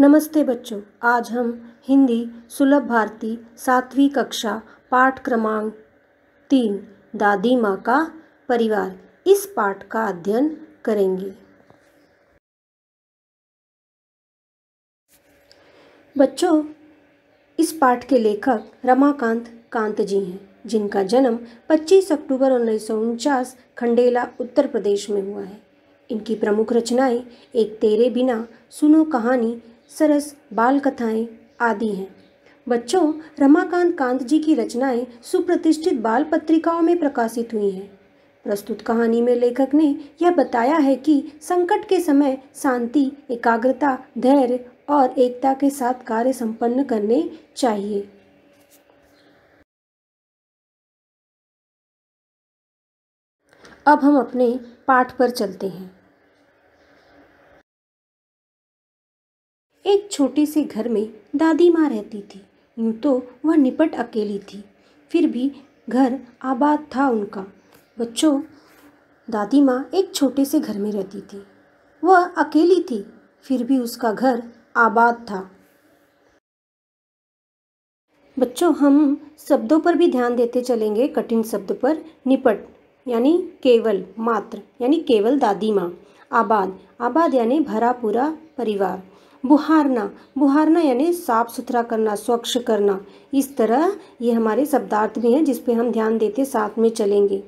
नमस्ते बच्चों आज हम हिंदी सुलभ भारती सातवीं कक्षा पाठ क्रमांक तीन दादी माँ का परिवार इस पाठ का अध्ययन करेंगे बच्चों इस पाठ के लेखक रमाकांत कांत जी हैं जिनका जन्म 25 अक्टूबर उन्नीस खंडेला उत्तर प्रदेश में हुआ है इनकी प्रमुख रचनाएं एक तेरे बिना सुनो कहानी सरस बाल कथाएं आदि हैं बच्चों रमाकांत कांत जी की रचनाएं सुप्रतिष्ठित बाल पत्रिकाओं में प्रकाशित हुई हैं प्रस्तुत कहानी में लेखक ने यह बताया है कि संकट के समय शांति एकाग्रता धैर्य और एकता के साथ कार्य संपन्न करने चाहिए अब हम अपने पाठ पर चलते हैं एक छोटे से घर में दादी माँ रहती थी यूँ तो वह निपट अकेली थी फिर भी घर आबाद था उनका बच्चों दादी माँ एक छोटे से घर में रहती थी वह अकेली थी फिर भी उसका घर आबाद था बच्चों हम शब्दों पर भी ध्यान देते चलेंगे कठिन शब्द पर निपट यानी केवल मात्र यानी केवल दादी माँ आबाद आबाद यानी भरा पूरा परिवार बुहारना बुहारना यानी साफ सुथरा करना स्वच्छ करना इस तरह ये हमारे शब्दार्थ भी हैं जिसपे हम ध्यान देते साथ में चलेंगे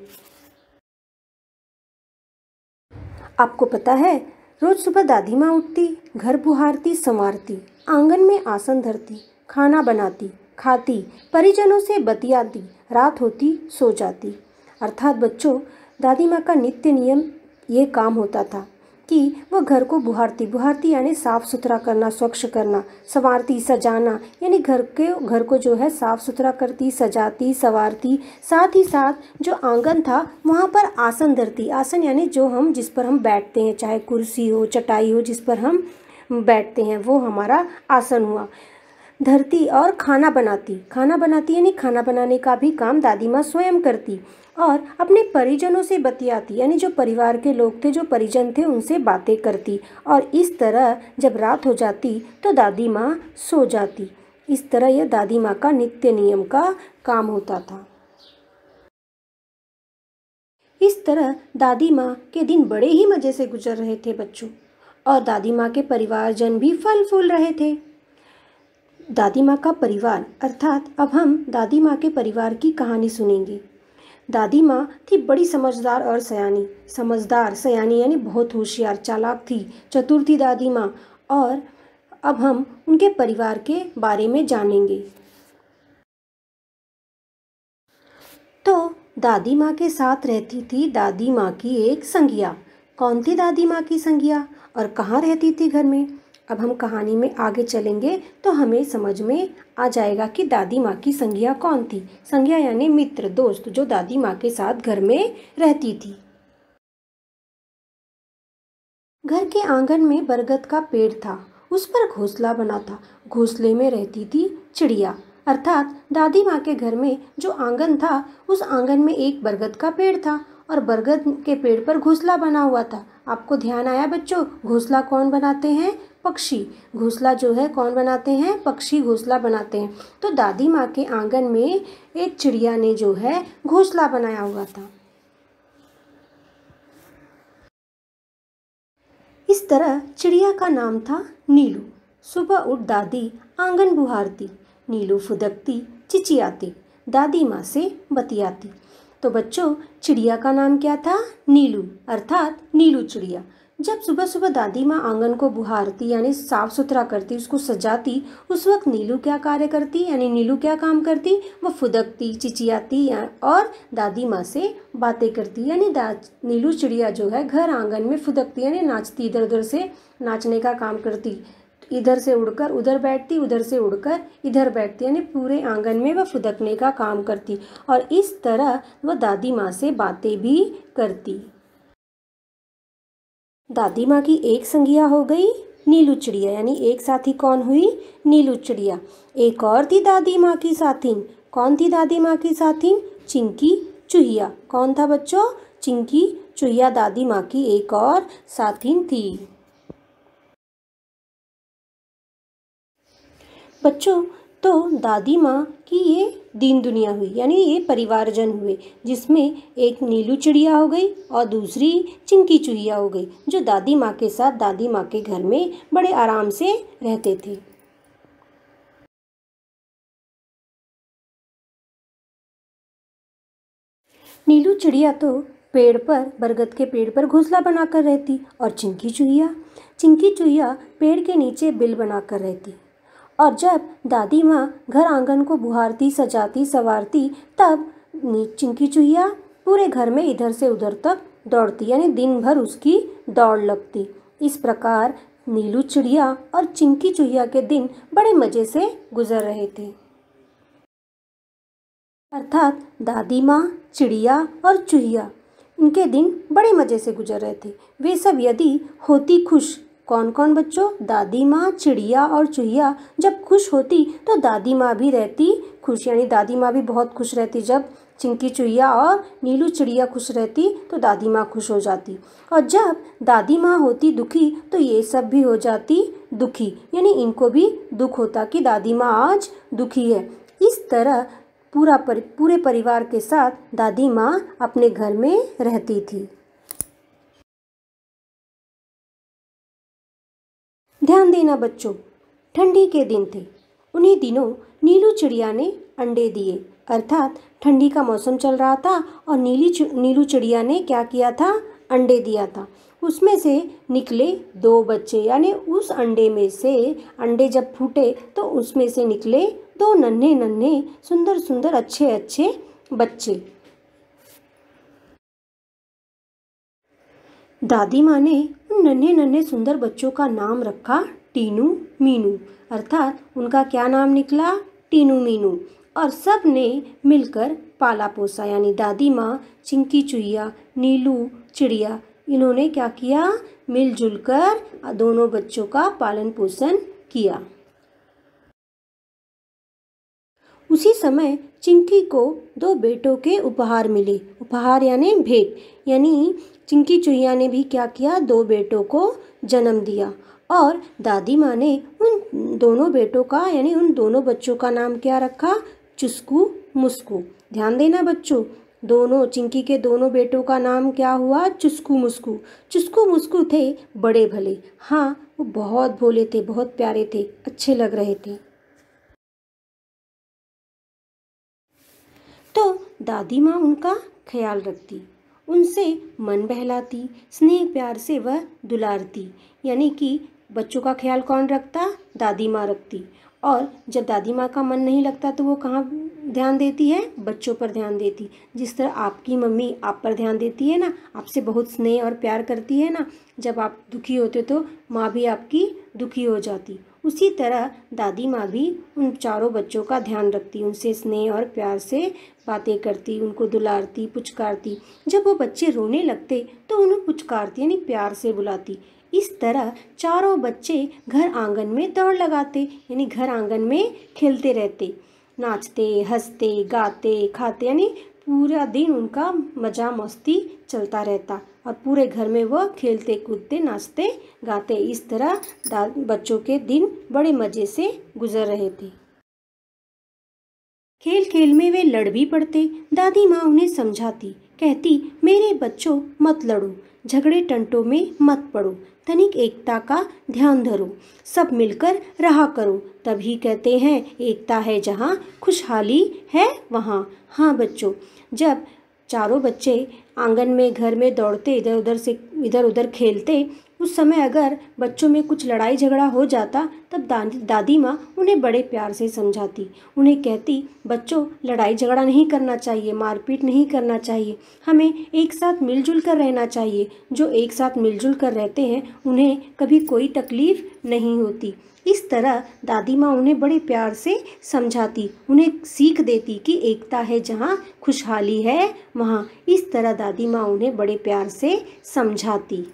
आपको पता है रोज सुबह दादी माँ उठती घर बुहारती संवारती आंगन में आसन धरती खाना बनाती खाती परिजनों से बतियाती रात होती सो जाती अर्थात बच्चों दादी माँ का नित्य नियम ये काम होता था कि वह घर को बुहारती बुहारती यानी साफ़ सुथरा करना स्वच्छ करना संवारती सजाना यानी घर के घर को जो है साफ़ सुथरा करती सजाती संवारती साथ ही साथ जो आंगन था वहाँ पर आसन धरती आसन यानी जो हम जिस पर हम बैठते हैं चाहे कुर्सी हो चटाई हो जिस पर हम बैठते हैं वो हमारा आसन हुआ धरती और खाना बनाती खाना बनाती यानी खाना बनाने का भी काम दादी माँ स्वयं करती और अपने परिजनों से बतियाती यानी जो परिवार के लोग थे जो परिजन थे उनसे बातें करती और इस तरह जब रात हो जाती तो दादी माँ सो जाती इस तरह यह दादी माँ का नित्य नियम का काम होता था इस तरह दादी माँ के दिन बड़े ही मज़े से गुजर रहे थे बच्चों और दादी माँ के परिवारजन भी फल फूल रहे थे दादी माँ का परिवार अर्थात अब हम दादी माँ के परिवार की कहानी सुनेंगे दादी माँ थी बड़ी समझदार और सयानी समझदार सयानी यानी बहुत होशियार चालाक थी चतुर थी दादी माँ और अब हम उनके परिवार के बारे में जानेंगे तो दादी माँ के साथ रहती थी दादी माँ की एक संगिया कौन थी दादी माँ की संगिया और कहाँ रहती थी घर में अब हम कहानी में आगे चलेंगे तो हमें समझ में आ जाएगा कि दादी माँ की संज्ञा कौन थी संज्ञा यानी मित्र दोस्त जो दादी माँ के साथ घर में रहती थी घर के आंगन में बरगद का पेड़ था उस पर घोंसला बना था घोंसले में रहती थी चिड़िया अर्थात दादी माँ के घर में जो आंगन था उस आंगन में एक बरगद का पेड़ था और बरगद के पेड़ पर घोंसला बना हुआ था आपको ध्यान आया बच्चों घोंसला कौन बनाते हैं पक्षी घोंसला जो है कौन बनाते हैं पक्षी घोंसला बनाते हैं तो दादी माँ के आंगन में एक चिड़िया ने जो है घोंसला बनाया हुआ था इस तरह चिड़िया का नाम था नीलू सुबह उठ दादी आंगन बुहारती नीलू फुदकती चिचियाती दादी माँ से बतियाती तो बच्चों चिड़िया का नाम क्या था नीलू अर्थात नीलू चिड़िया जब सुबह सुबह दादी माँ आंगन को बुहारती यानी साफ सुथरा करती उसको सजाती उस वक्त नीलू क्या कार्य करती यानी नीलू क्या काम करती वो फुदकती चिचियाती और दादी माँ से बातें करती यानी नीलू चिड़िया जो है घर आंगन में फुदकती यानी नाचती इधर उधर से नाचने का काम करती इधर से उड़कर उधर बैठती उधर से उड़कर इधर बैठती यानी पूरे आंगन में वह फुदकने का काम करती और इस तरह वह दादी माँ से बातें भी करती दादी माँ की एक संगिया हो गई नीलू चिड़िया यानी एक साथी कौन हुई नीलू चिड़िया एक और थी दादी माँ की साथी कौन थी दादी माँ की साथी चिंकी चूहिया कौन था बच्चों चिंकी चूहिया दादी माँ की एक और साथीन थी बच्चों तो दादी माँ की ये दीन दुनिया हुई यानी ये परिवारजन हुए जिसमें एक नीलू चिड़िया हो गई और दूसरी चिंकी चुहिया हो गई जो दादी माँ के साथ दादी माँ के घर में बड़े आराम से रहते थे नीलू चिड़िया तो पेड़ पर बरगद के पेड़ पर घोंसला बनाकर रहती और चिंकी चूहिया चिंकी चूहिया पेड़ के नीचे बिल बनाकर रहती और जब दादी माँ घर आंगन को बुहारती सजाती संवारती तब चिंकी चुहिया पूरे घर में इधर से उधर तक दौड़ती यानी दिन भर उसकी दौड़ लगती इस प्रकार नीलू चिड़िया और चिंकी चुहिया के दिन बड़े मज़े से गुजर रहे थे अर्थात दादी माँ चिड़िया और चूहिया इनके दिन बड़े मज़े से गुजर रहे थे वे सब यदि होती खुश कौन कौन बच्चों दादी माँ चिड़िया और चूहिया जब खुश होती तो दादी माँ भी रहती खुश यानी दादी माँ भी बहुत खुश रहती जब चिंकी चूहिया और नीलू चिड़िया खुश रहती तो दादी माँ खुश हो जाती और जब दादी माँ होती दुखी तो ये सब भी हो जाती दुखी यानी इनको भी दुख होता कि दादी माँ आज दुखी है इस तरह पूरा पर, पूरे परिवार के साथ दादी माँ अपने घर में रहती थी ध्यान देना बच्चों ठंडी के दिन थे उन्हीं दिनों नीलू चिड़िया ने अंडे दिए अर्थात ठंडी का मौसम चल रहा था और नीली चु, नीलू चिड़िया ने क्या किया था अंडे दिया था उसमें से निकले दो बच्चे यानी उस अंडे में से अंडे जब फूटे तो उसमें से निकले दो नन्हे नन्हे सुंदर सुंदर अच्छे अच्छे बच्चे दादी माँ ने उन नन्हे नन्हे सुंदर बच्चों का नाम रखा टीनू मीनू अर्थात उनका क्या नाम निकला टीनू मीनू और सब ने मिलकर पाला पोसा यानी दादी माँ चिंकी चुईया नीलू चिड़िया इन्होंने क्या किया मिलजुल कर दोनों बच्चों का पालन पोषण किया उसी समय चिंकी को दो बेटों के उपहार मिले उपहार यानी भेंट यानी चिंकी चुहिया ने भी क्या किया दो बेटों को जन्म दिया और दादी माँ ने उन दोनों बेटों का यानी उन दोनों बच्चों का नाम क्या रखा चुस्कू मुस्कू ध्यान देना बच्चों दोनों चिंकी के दोनों बेटों का नाम क्या हुआ चुस्कू मुस्कू चुस्कू मुस्कू थे बड़े भले हाँ वो बहुत भोले थे बहुत प्यारे थे अच्छे लग रहे थे तो दादी माँ उनका ख्याल रखती उनसे मन बहलाती स्नेह प्यार से वह दुलारती यानी कि बच्चों का ख्याल कौन रखता दादी माँ रखती और जब दादी माँ का मन नहीं लगता तो वो कहाँ ध्यान देती है बच्चों पर ध्यान देती जिस तरह आपकी मम्मी आप पर ध्यान देती है ना आपसे बहुत स्नेह और प्यार करती है ना जब आप दुखी होते तो माँ भी आपकी दुखी हो जाती उसी तरह दादी माँ भी उन चारों बच्चों का ध्यान रखती उनसे स्नेह और प्यार से बातें करती उनको दुलारती पुचकारती जब वो बच्चे रोने लगते तो उन्हें पुचकारती यानी प्यार से बुलाती इस तरह चारों बच्चे घर आंगन में दौड़ लगाते यानी घर आंगन में खेलते रहते नाचते हंसते गाते खाते यानी पूरा दिन उनका मजा मस्ती चलता रहता और पूरे घर में वह खेलते कूदते नाचते गाते इस तरह बच्चों के दिन बड़े मज़े से गुजर रहे थे खेल खेल में वे लड़ भी पड़ते दादी माँ उन्हें समझाती कहती मेरे बच्चों मत लड़ो झगड़े टंटों में मत पड़ो तनिक एकता का ध्यान धरो सब मिलकर रहा करो तभी कहते हैं एकता है जहाँ खुशहाली है वहाँ हाँ बच्चों जब चारों बच्चे आंगन में घर में दौड़ते इधर उधर से इधर उधर खेलते उस समय अगर बच्चों में कुछ लड़ाई झगड़ा हो जाता तब दादी दादी माँ उन्हें बड़े प्यार से समझाती उन्हें कहती बच्चों लड़ाई झगड़ा नहीं करना चाहिए मारपीट नहीं करना चाहिए हमें एक साथ मिलजुल कर रहना चाहिए जो एक साथ मिलजुल कर रहते हैं उन्हें कभी कोई तकलीफ़ नहीं होती इस तरह दादी माँ उन्हें बड़े प्यार से समझाती उन्हें सीख देती कि एकता है जहाँ खुशहाली है वहाँ इस तरह दादी माँ उन्हें बड़े प्यार से समझाती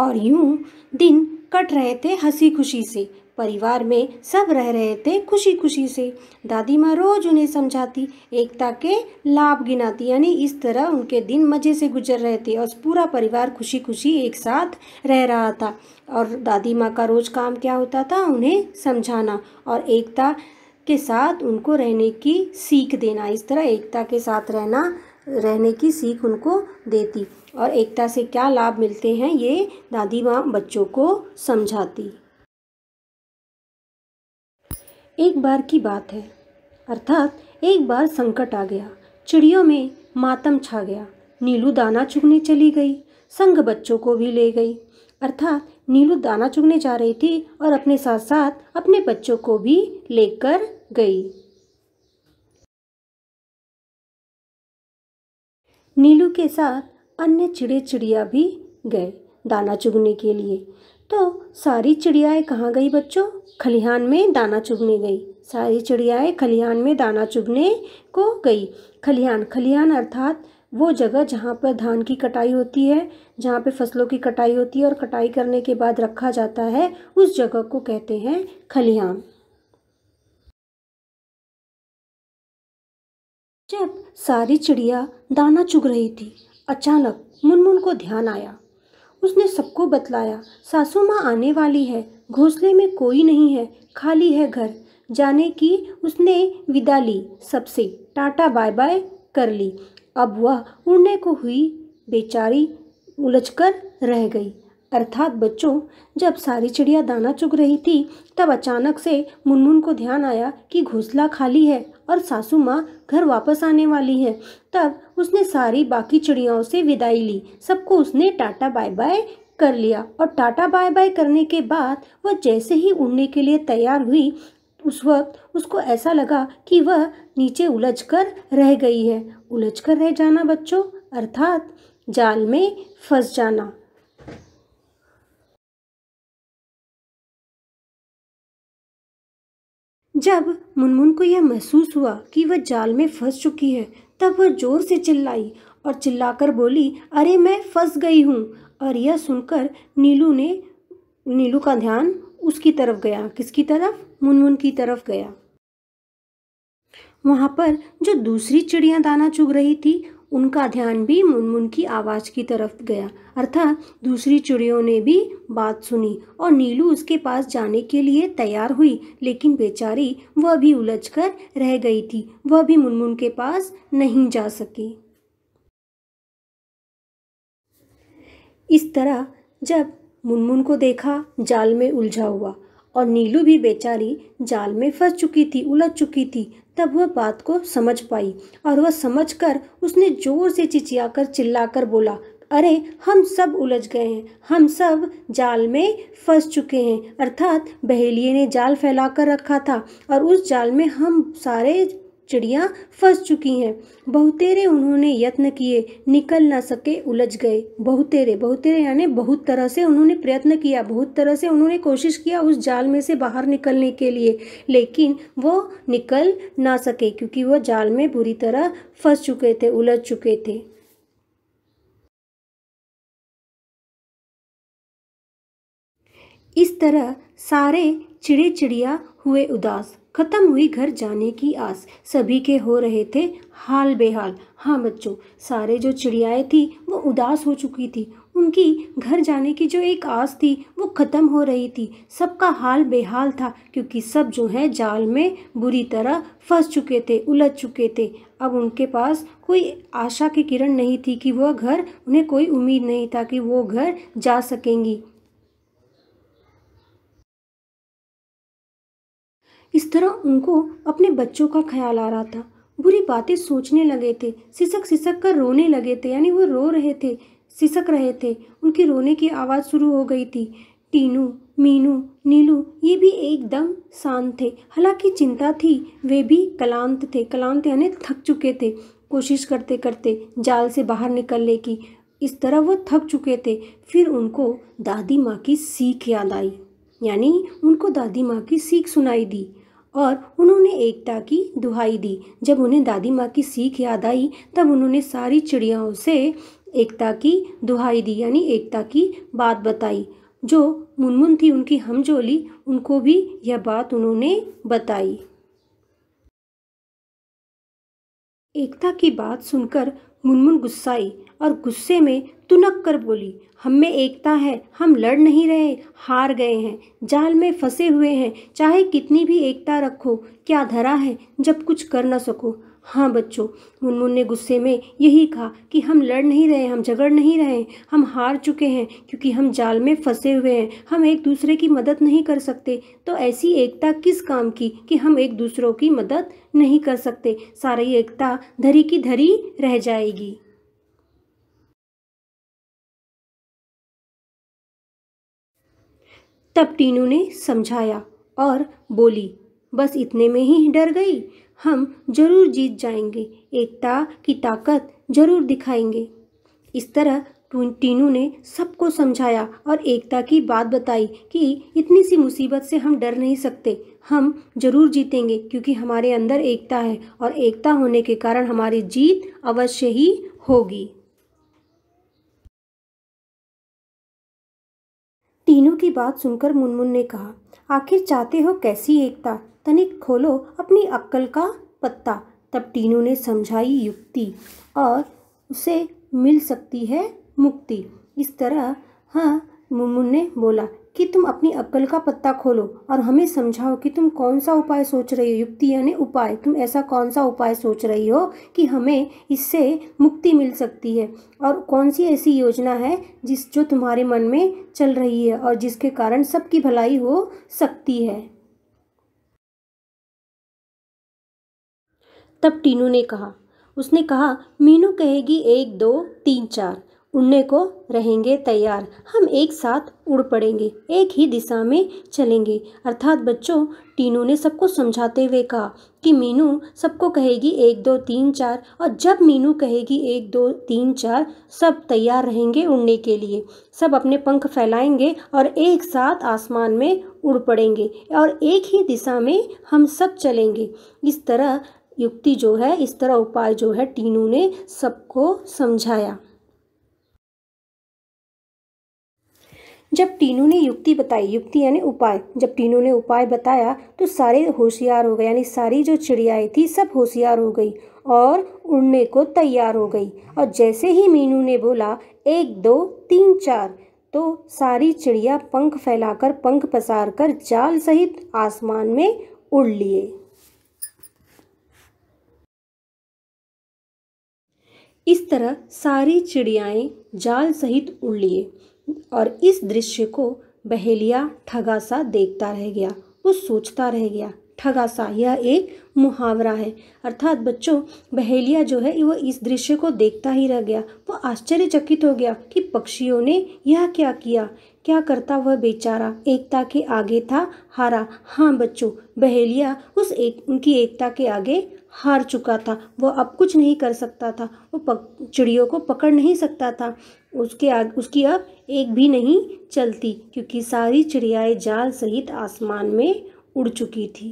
और यूँ दिन कट रहे थे हंसी खुशी से परिवार में सब रह रहे थे खुशी खुशी से दादी माँ रोज़ उन्हें समझाती एकता के लाभ गिनाती यानी इस तरह उनके दिन मज़े से गुजर रहे थे और पूरा परिवार खुशी खुशी एक साथ रह रहा था और दादी माँ का रोज़ काम क्या होता था उन्हें समझाना और एकता के साथ उनको रहने की सीख देना इस तरह एकता के साथ रहना रहने की सीख उनको देती और एकता से क्या लाभ मिलते हैं ये दादी माँ बच्चों को समझाती एक बार की बात है अर्थात एक बार संकट आ गया चिड़ियों में मातम छा गया नीलू दाना चुगने चली गई संग बच्चों को भी ले गई अर्थात नीलू दाना चुगने जा रही थी और अपने साथ साथ अपने बच्चों को भी लेकर गई नीलू के साथ अन्य चिड़े चिड़िया भी गए दाना चुगने के लिए तो सारी चिड़ियाएँ कहाँ गई बच्चों खलिहान में दाना चुगने गई सारी चिड़ियाएँ खलिहान में दाना चुगने को गई खलिहान खलिहान अर्थात वो जगह जहाँ पर धान की कटाई होती है जहाँ पे फसलों की कटाई होती है और कटाई करने के बाद रखा जाता है उस जगह को कहते हैं खलिहान जब सारी चिड़िया दाना चुग रही थी अचानक मुनमुन को ध्यान आया उसने सबको बतलाया सासू माँ आने वाली है घोंसले में कोई नहीं है खाली है घर जाने की उसने विदा ली सबसे टाटा बाय बाय कर ली अब वह उड़ने को हुई बेचारी उलझकर रह गई अर्थात बच्चों जब सारी चिड़िया दाना चुग रही थी तब अचानक से मुनमुन को ध्यान आया कि घोसला खाली है और सासू माँ घर वापस आने वाली है तब उसने सारी बाकी चिड़ियाओं से विदाई ली सबको उसने टाटा बाय बाय कर लिया और टाटा बाय बाय करने के बाद वह जैसे ही उड़ने के लिए तैयार हुई उस वक्त उसको ऐसा लगा कि वह नीचे उलझ कर रह गई है उलझ कर रह जाना बच्चों अर्थात जाल में फंस जाना जब मुनमुन को यह महसूस हुआ कि वह जाल में फंस चुकी है तब वह जोर से चिल्लाई और चिल्लाकर बोली अरे मैं फंस गई हूँ और यह सुनकर नीलू ने नीलू का ध्यान उसकी तरफ गया किसकी तरफ मुनमुन की तरफ गया वहाँ पर जो दूसरी चिड़िया दाना चुग रही थी उनका ध्यान भी मुनमुन की आवाज़ की तरफ गया अर्थात दूसरी चिड़ियों ने भी बात सुनी और नीलू उसके पास जाने के लिए तैयार हुई लेकिन बेचारी वह भी उलझकर रह गई थी वह भी मुनमुन के पास नहीं जा सकी इस तरह जब मुनमुन को देखा जाल में उलझा हुआ और नीलू भी बेचारी जाल में फंस चुकी थी उलझ चुकी थी तब वह बात को समझ पाई और वह समझकर उसने जोर से चिचियाकर चिल्लाकर बोला अरे हम सब उलझ गए हैं हम सब जाल में फंस चुके हैं अर्थात बहेलिए ने जाल फैलाकर रखा था और उस जाल में हम सारे चिड़िया फंस चुकी हैं बहुतेरे उन्होंने यत्न किए निकल ना सके उलझ गए बहुतेरे बहुतेरे यानी बहुत तरह से उन्होंने प्रयत्न किया बहुत तरह से उन्होंने कोशिश किया उस जाल में से बाहर निकलने के लिए लेकिन वो निकल ना सके क्योंकि वो जाल में बुरी तरह फंस चुके थे उलझ चुके थे इस तरह सारे चिड़े चिड़िया हुए उदास खत्म हुई घर जाने की आस सभी के हो रहे थे हाल बेहाल हाँ बच्चों सारे जो चिड़ियाएँ थी वो उदास हो चुकी थी उनकी घर जाने की जो एक आस थी वो ख़त्म हो रही थी सबका हाल बेहाल था क्योंकि सब जो है जाल में बुरी तरह फंस चुके थे उलझ चुके थे अब उनके पास कोई आशा की किरण नहीं थी कि वह घर उन्हें कोई उम्मीद नहीं था कि वो घर जा सकेंगी इस तरह उनको अपने बच्चों का ख्याल आ रहा था बुरी बातें सोचने लगे थे सिसक सिसक कर रोने लगे थे यानी वो रो रहे थे सिसक रहे थे उनकी रोने की आवाज़ शुरू हो गई थी टीनू मीनू नीलू ये भी एकदम शांत थे हालांकि चिंता थी वे भी क्लांत थे क्लांत यानी थक चुके थे कोशिश करते करते जाल से बाहर निकलने की इस तरह वो थक चुके थे फिर उनको दादी माँ की सीख याद आई यानी उनको दादी माँ की सीख सुनाई दी और उन्होंने एकता की दुहाई दी जब उन्हें दादी माँ की सीख याद आई तब उन्होंने सारी चिड़ियाओं से एकता की दुहाई दी यानी एकता की बात बताई जो मुनमुन थी उनकी हमजोली उनको भी यह बात उन्होंने बताई एकता की बात सुनकर मुनमुन गुस्साई और गुस्से में तुनक कर बोली हम में एकता है हम लड़ नहीं रहे हार गए हैं जाल में फंसे हुए हैं चाहे कितनी भी एकता रखो क्या धरा है जब कुछ कर ना सको हाँ बच्चों मुनमुन ने गुस्से में यही कहा कि हम लड़ नहीं रहे हम झगड़ नहीं रहे हम हार चुके हैं क्योंकि हम जाल में फंसे हुए हैं हम एक दूसरे की मदद नहीं कर सकते तो ऐसी एकता किस काम की कि हम एक दूसरों की मदद नहीं कर सकते सारी एकता धरी की धरी रह जाएगी तब टीनू ने समझाया और बोली बस इतने में ही डर गई हम जरूर जीत जाएंगे एकता की ताकत जरूर दिखाएंगे इस तरह टीनू ने सबको समझाया और एकता की बात बताई कि इतनी सी मुसीबत से हम डर नहीं सकते हम जरूर जीतेंगे क्योंकि हमारे अंदर एकता है और एकता होने के कारण हमारी जीत अवश्य ही होगी तीनों की बात सुनकर मुनमुन ने कहा आखिर चाहते हो कैसी एकता तनिक खोलो अपनी अक्कल का पत्ता तब टीनू ने समझाई युक्ति और उसे मिल सकती है मुक्ति इस तरह हाँ मुनमुन ने बोला कि तुम अपनी अक्ल का पत्ता खोलो और हमें समझाओ कि तुम कौन सा उपाय सोच रही हो युक्ति यानी उपाय तुम ऐसा कौन सा उपाय सोच रही हो कि हमें इससे मुक्ति मिल सकती है और कौन सी ऐसी योजना है जिस जो तुम्हारे मन में चल रही है और जिसके कारण सबकी भलाई हो सकती है तब टीनू ने कहा उसने कहा मीनू कहेगी एक दो तीन चार उड़ने को रहेंगे तैयार हम एक साथ उड़ पड़ेंगे एक ही दिशा में चलेंगे अर्थात बच्चों टीनू ने सबको समझाते हुए कहा कि मीनू सबको कहेगी एक दो तीन चार और जब मीनू कहेगी एक दो तीन चार सब तैयार रहेंगे उड़ने के लिए सब अपने पंख फैलाएंगे और एक साथ आसमान में उड़ पड़ेंगे और एक ही दिशा में हम सब चलेंगे इस तरह युक्ति जो है इस तरह उपाय जो है टीनू ने सबको समझाया जब टीनू ने युक्ति बताई युक्ति यानी उपाय जब टीनू ने उपाय बताया तो सारे होशियार हो गए यानी सारी जो चिड़ियाएँ थी सब होशियार हो गई और उड़ने को तैयार हो गई और जैसे ही मीनू ने बोला एक दो तीन चार तो सारी चिड़िया पंख फैलाकर पंख पसार कर जाल सहित आसमान में उड़ लिए इस तरह सारी चिड़ियाएँ जाल सहित उड़ लिए और इस दृश्य को बहेलिया ठगासा देखता रह गया वो सोचता रह गया ठगासा यह एक मुहावरा है अर्थात बच्चों बहेलिया जो है वह इस दृश्य को देखता ही रह गया वो आश्चर्यचकित हो गया कि पक्षियों ने यह क्या किया क्या करता वह बेचारा एकता के आगे था हारा हाँ बच्चों बहेलिया उस एक उनकी एकता के आगे हार चुका था वह अब कुछ नहीं कर सकता था वो पक चिड़ियों को पकड़ नहीं सकता था उसके आग उसकी अब एक भी नहीं चलती क्योंकि सारी चिड़ियाएँ जाल सहित आसमान में उड़ चुकी थी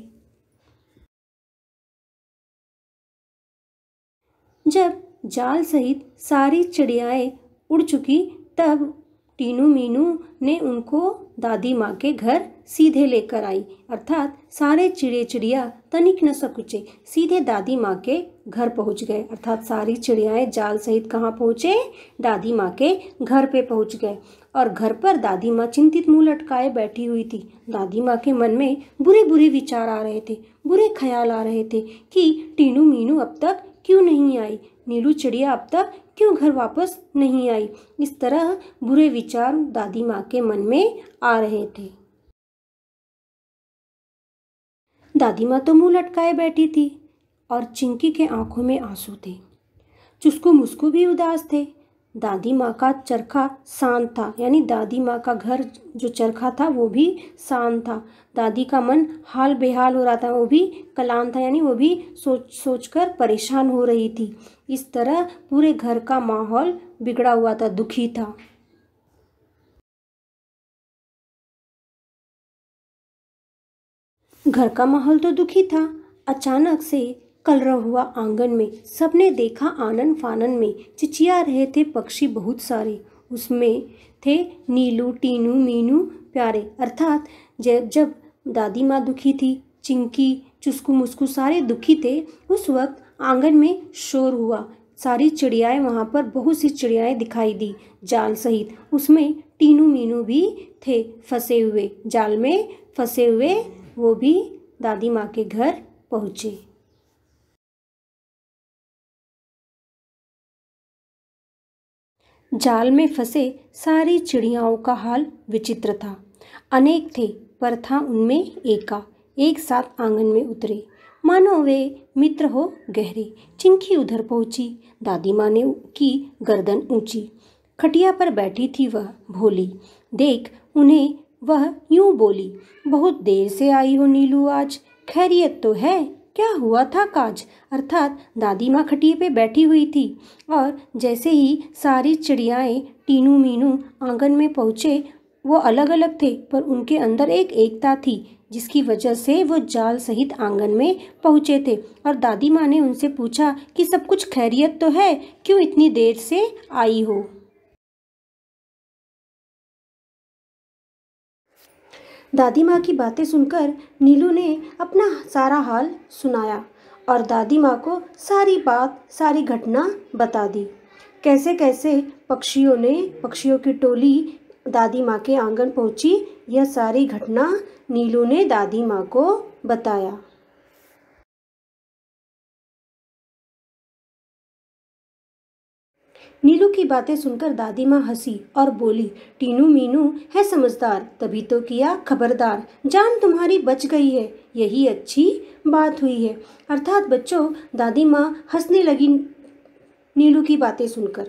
जब जाल सहित सारी चिड़ियाएँ उड़ चुकी तब टीनू मीनू ने उनको दादी माँ के घर सीधे लेकर आई अर्थात सारे चिड़े चिड़िया तनिक न सकुचे सीधे दादी माँ के घर पहुँच गए अर्थात सारी चिड़ियाएँ जाल सहित कहाँ पहुँचे दादी माँ के घर पे पहुँच गए और घर पर दादी माँ चिंतित मुँह लटकाए बैठी हुई थी दादी माँ के मन में बुरे बुरे विचार आ रहे थे बुरे ख्याल आ रहे थे कि टीनू मीनू अब तक क्यों नहीं आई नीलू चिड़िया अब तक क्यों घर वापस नहीं आई इस तरह बुरे विचार दादी माँ के मन में आ रहे थे दादी माँ तो मुंह लटकाए बैठी थी और चिंकी के आंखों में आंसू थे चुस्को मुस्को भी उदास थे दादी माँ का चरखा शांत था यानी दादी माँ का घर जो चरखा था वो भी शांत था दादी का मन हाल बेहाल हो रहा था वो भी कलाम था यानी वो भी सोच सोच कर परेशान हो रही थी इस तरह पूरे घर का माहौल बिगड़ा हुआ था दुखी था घर का माहौल तो दुखी था अचानक से कलरव हुआ आंगन में सबने देखा आनन फानन में चिचिया रहे थे पक्षी बहुत सारे उसमें थे नीलू टीनू मीनू प्यारे अर्थात जब जब दादी माँ दुखी थी चिंकी चुस्कू मुस्कू सारे दुखी थे उस वक्त आंगन में शोर हुआ सारी चिड़ियाएँ वहाँ पर बहुत सी चिड़ियाएँ दिखाई दी जाल सहित उसमें टीनू मीनू भी थे फंसे हुए जाल में फंसे हुए वो भी दादी माँ के घर पहुँचे जाल में फंसे सारी चिड़ियाओं का हाल विचित्र था अनेक थे पर था उनमें एका एक साथ आंगन में उतरे मानो वे मित्र हो गहरे चिंकी उधर पहुंची दादी माँ ने की गर्दन ऊंची खटिया पर बैठी थी वह भोली देख उन्हें वह यूं बोली बहुत देर से आई हो नीलू आज खैरियत तो है क्या हुआ था काज अर्थात दादी माँ खटिए पे बैठी हुई थी और जैसे ही सारी चिड़ियाएँ टीनू मीनू आंगन में पहुँचे वो अलग अलग थे पर उनके अंदर एक एकता थी जिसकी वजह से वो जाल सहित आंगन में पहुँचे थे और दादी माँ ने उनसे पूछा कि सब कुछ खैरियत तो है क्यों इतनी देर से आई हो दादी माँ की बातें सुनकर नीलू ने अपना सारा हाल सुनाया और दादी माँ को सारी बात सारी घटना बता दी कैसे कैसे पक्षियों ने पक्षियों की टोली दादी माँ के आंगन पहुँची यह सारी घटना नीलू ने दादी माँ को बताया नीलू की बातें सुनकर दादी माँ हंसी और बोली टीनू मीनू है समझदार तभी तो किया खबरदार जान तुम्हारी बच गई है यही अच्छी बात हुई है अर्थात बच्चों दादी माँ हंसने लगी नीलू की बातें सुनकर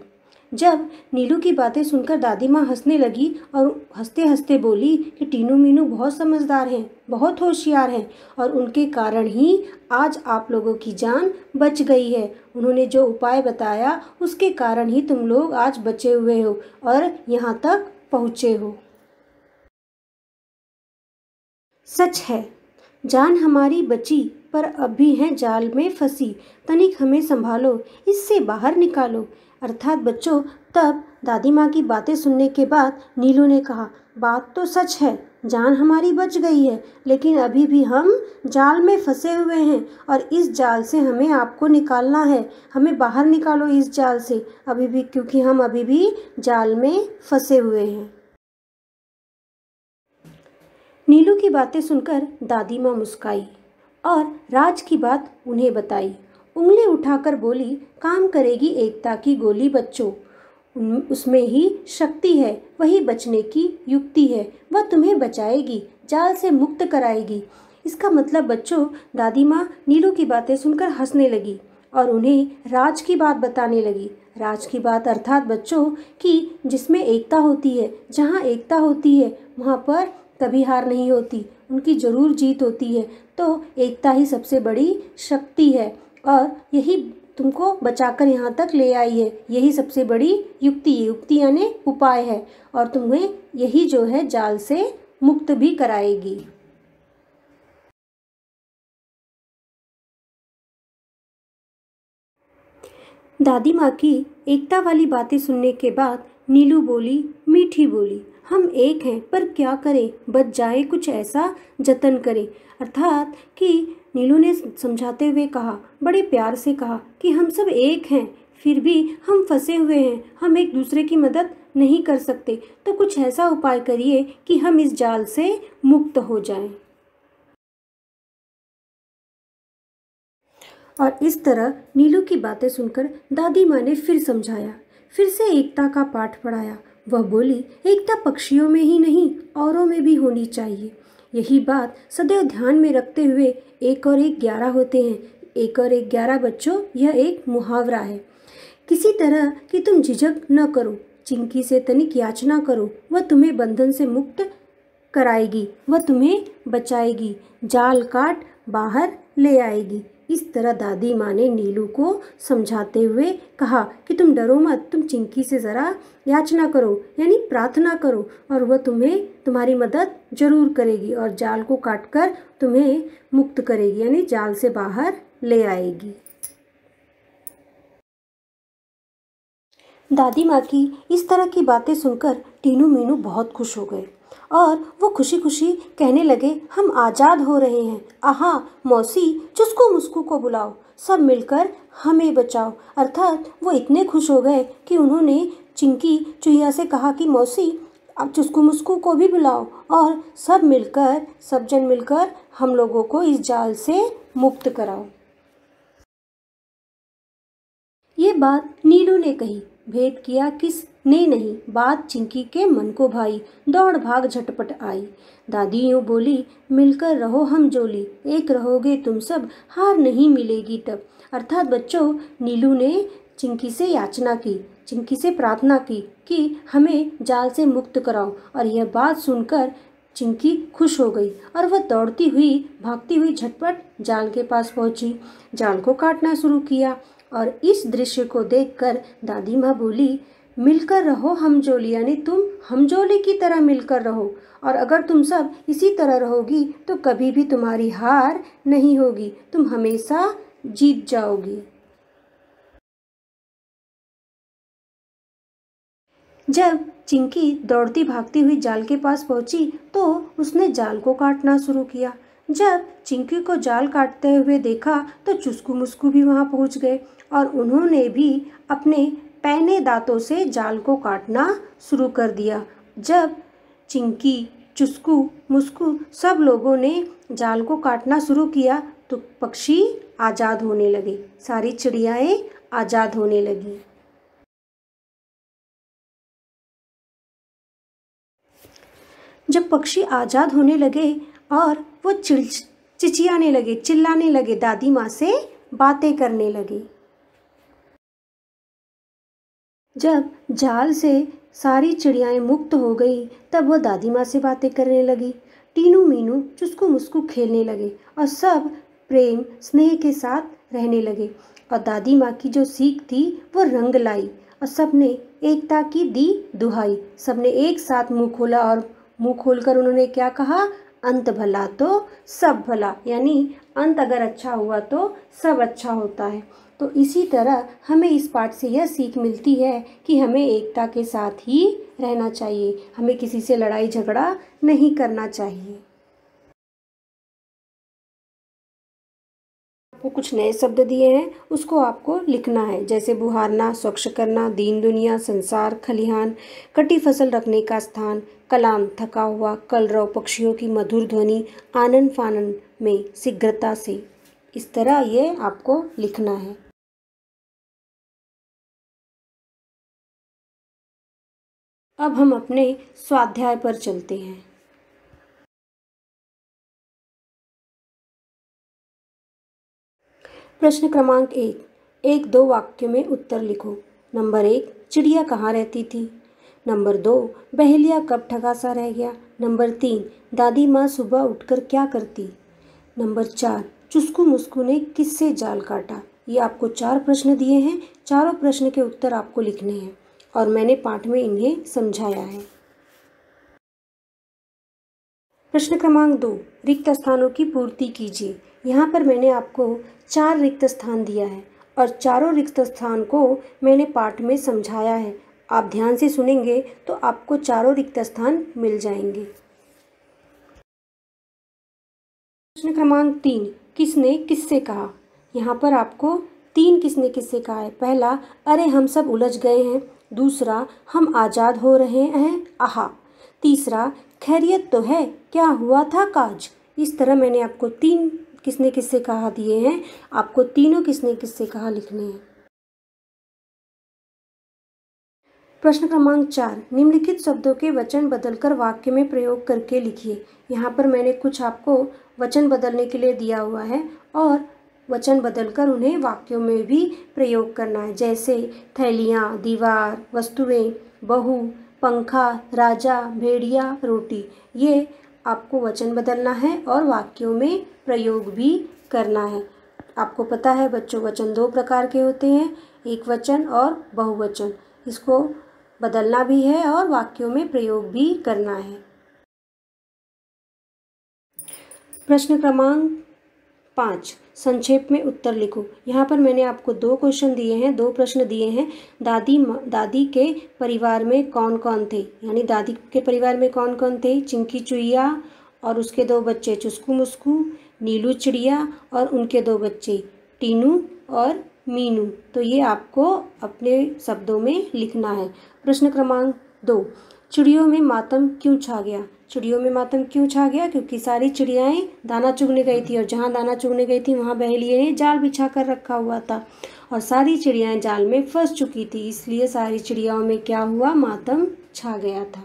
जब नीलू की बातें सुनकर दादी माँ हंसने लगी और हंसते हंसते बोली कि टीनू मीनू बहुत समझदार हैं बहुत होशियार हैं और उनके कारण ही आज आप लोगों की जान बच गई है उन्होंने जो उपाय बताया उसके कारण ही तुम लोग आज बचे हुए हो और यहाँ तक पहुँचे हो सच है जान हमारी बची पर अब भी हैं जाल में फंसी तनिक हमें संभालो इससे बाहर निकालो अर्थात बच्चों तब दादी माँ की बातें सुनने के बाद नीलू ने कहा बात तो सच है जान हमारी बच गई है लेकिन अभी भी हम जाल में फंसे हुए हैं और इस जाल से हमें आपको निकालना है हमें बाहर निकालो इस जाल से अभी भी क्योंकि हम अभी भी जाल में फंसे हुए हैं नीलू की बातें सुनकर दादी माँ मुस्काई और राज की बात उन्हें बताई उंगली उठाकर बोली काम करेगी एकता की गोली बच्चों उसमें ही शक्ति है वही बचने की युक्ति है वह तुम्हें बचाएगी जाल से मुक्त कराएगी इसका मतलब बच्चों दादी माँ नीलू की बातें सुनकर हंसने लगी और उन्हें राज की बात बताने लगी राज की बात अर्थात बच्चों की जिसमें एकता होती है जहाँ एकता होती है वहाँ पर कभी हार नहीं होती उनकी ज़रूर जीत होती है तो एकता ही सबसे बड़ी शक्ति है और यही तुमको बचाकर यहाँ तक ले आई है यही सबसे बड़ी युक्ति युक्ति यानी उपाय है और तुम्हें यही जो है जाल से मुक्त भी कराएगी दादी माँ की एकता वाली बातें सुनने के बाद नीलू बोली मीठी बोली हम एक हैं पर क्या करें बच जाए कुछ ऐसा जतन करें अर्थात कि नीलू ने समझाते हुए कहा बड़े प्यार से कहा कि हम सब एक हैं फिर भी हम फंसे हुए हैं हम एक दूसरे की मदद नहीं कर सकते तो कुछ ऐसा उपाय करिए कि हम इस जाल से मुक्त हो जाएं। और इस तरह नीलू की बातें सुनकर दादी माँ ने फिर समझाया फिर से एकता का पाठ पढ़ाया वह बोली एकता पक्षियों में ही नहीं औरों में भी होनी चाहिए यही बात सदैव ध्यान में रखते हुए एक और एक ग्यारह होते हैं एक और एक ग्यारह बच्चों यह एक मुहावरा है किसी तरह कि तुम झिझक न करो चिंकी से तनिक याचना करो वह तुम्हें बंधन से मुक्त कराएगी वह तुम्हें बचाएगी जाल काट बाहर ले आएगी इस तरह दादी माँ ने नीलू को समझाते हुए कहा कि तुम डरो मत तुम चिंकी से ज़रा याचना करो यानी प्रार्थना करो और वह तुम्हें तुम्हारी मदद जरूर करेगी और जाल को काटकर तुम्हें मुक्त करेगी यानी जाल से बाहर ले आएगी दादी माँ की इस तरह की बातें सुनकर टीनू मीनू बहुत खुश हो गए और वो खुशी खुशी कहने लगे हम आज़ाद हो रहे हैं आहा मौसी चुस्को मुस्कू को बुलाओ सब मिलकर हमें बचाओ अर्थात वो इतने खुश हो गए कि उन्होंने चिंकी चुहिया से कहा कि मौसी अब चुस्कू मुस्कू को भी बुलाओ और सब मिलकर सब जन मिलकर हम लोगों को इस जाल से मुक्त कराओ ये बात नीलू ने कही भेंट किया किस नहीं नहीं बात चिंकी के मन को भाई दौड़ भाग झटपट आई दादी यूँ बोली मिलकर रहो हम जोली एक रहोगे तुम सब हार नहीं मिलेगी तब अर्थात बच्चों नीलू ने चिंकी से याचना की चिंकी से प्रार्थना की कि हमें जाल से मुक्त कराओ और यह बात सुनकर चिंकी खुश हो गई और वह दौड़ती हुई भागती हुई झटपट जाल के पास पहुंची जाल को काटना शुरू किया और इस दृश्य को देखकर दादी माँ बोली मिलकर रहो हमजोली यानी तुम हमजोली की तरह मिलकर रहो और अगर तुम सब इसी तरह रहोगी तो कभी भी तुम्हारी हार नहीं होगी तुम हमेशा जीत जाओगी जब चिंकी दौड़ती भागती हुई जाल के पास पहुंची तो उसने जाल को काटना शुरू किया जब चिंकी को जाल काटते हुए देखा तो चुस्कू मुस्कू भी वहां पहुंच गए और उन्होंने भी अपने पहने दांतों से जाल को काटना शुरू कर दिया जब चिंकी चुस्कू मुस्कू सब लोगों ने जाल को काटना शुरू किया तो पक्षी आज़ाद होने लगे सारी चिड़ियाएँ आज़ाद होने लगी जब पक्षी आज़ाद होने लगे और वो चिड़ चिचियाने लगे चिल्लाने लगे दादी माँ से बातें करने लगे जब जाल से सारी चिड़ियाएँ मुक्त हो गई तब वह दादी माँ से बातें करने लगी टीनू मीनू चुस्कू मुस्कू खेलने लगे और सब प्रेम स्नेह के साथ रहने लगे और दादी माँ की जो सीख थी वो रंग लाई और सबने एकता की दी दुहाई सबने एक साथ मुंह खोला और मुंह खोलकर उन्होंने क्या कहा अंत भला तो सब भला यानी अंत अगर अच्छा हुआ तो सब अच्छा होता है तो इसी तरह हमें इस पाठ से यह सीख मिलती है कि हमें एकता के साथ ही रहना चाहिए हमें किसी से लड़ाई झगड़ा नहीं करना चाहिए आपको कुछ नए शब्द दिए हैं उसको आपको लिखना है जैसे बुहारना स्वच्छ करना दीन दुनिया संसार खलिहान कटी फसल रखने का स्थान कलाम थका हुआ कलरव पक्षियों की मधुर ध्वनि आनंद फानन में शीघ्रता से इस तरह ये आपको लिखना है अब हम अपने स्वाध्याय पर चलते हैं प्रश्न क्रमांक एक एक दो वाक्य में उत्तर लिखो नंबर एक चिड़िया कहाँ रहती थी नंबर दो बहेलिया कब ठगासा रह गया नंबर तीन दादी माँ सुबह उठकर क्या करती नंबर चार चुस्कू मुस्कू ने किससे जाल काटा ये आपको चार प्रश्न दिए हैं चारों प्रश्न के उत्तर आपको लिखने हैं और मैंने पाठ में इन्हें समझाया है प्रश्न क्रमांक दो रिक्त स्थानों की पूर्ति कीजिए यहाँ पर मैंने आपको चार रिक्त स्थान दिया है और चारों रिक्त स्थान को मैंने पाठ में समझाया है आप ध्यान से सुनेंगे तो आपको चारों रिक्त स्थान मिल जाएंगे प्रश्न क्रमांक तीन किसने किससे कहा यहाँ पर आपको तीन किसने किससे कहा है पहला अरे हम सब उलझ गए हैं दूसरा हम आज़ाद हो रहे हैं आहा तीसरा खैरियत तो है क्या हुआ था काज इस तरह मैंने आपको तीन किसने किससे कहा दिए हैं आपको तीनों किसने किससे कहा लिखने हैं प्रश्न क्रमांक चार निम्नलिखित शब्दों के वचन बदलकर वाक्य में प्रयोग करके लिखिए यहाँ पर मैंने कुछ आपको वचन बदलने के लिए दिया हुआ है और वचन बदलकर उन्हें वाक्यों में भी प्रयोग करना है जैसे थैलियाँ दीवार वस्तुएं बहू पंखा राजा भेड़िया रोटी ये आपको वचन बदलना है और वाक्यों में प्रयोग भी करना है आपको पता है बच्चों वचन दो प्रकार के होते हैं एक वचन और बहुवचन इसको बदलना भी है और वाक्यों में प्रयोग भी करना है प्रश्न क्रमांक पाँच संक्षेप में उत्तर लिखो यहाँ पर मैंने आपको दो क्वेश्चन दिए हैं दो प्रश्न दिए हैं दादी दादी के परिवार में कौन कौन थे यानी दादी के परिवार में कौन कौन थे चिंकी चुईया और उसके दो बच्चे चुस्कू मुस्कू नीलू चिड़िया और उनके दो बच्चे टीनू और मीनू तो ये आपको अपने शब्दों में लिखना है प्रश्न क्रमांक दो चिड़ियों में मातम क्यों छा गया चिड़ियों में मातम क्यों छा गया क्योंकि सारी चिड़ियाएँ दाना चुगने गई थी और जहाँ दाना चुगने गई थी वहाँ बहेलिए ने जाल बिछा कर रखा हुआ था और सारी चिड़ियाएँ जाल में फंस चुकी थी इसलिए सारी चिड़ियाओं में क्या हुआ मातम छा गया था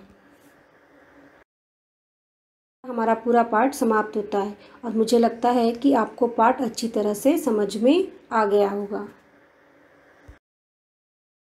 हमारा पूरा पार्ट समाप्त होता है और मुझे लगता है कि आपको पार्ट अच्छी तरह से समझ में आ गया होगा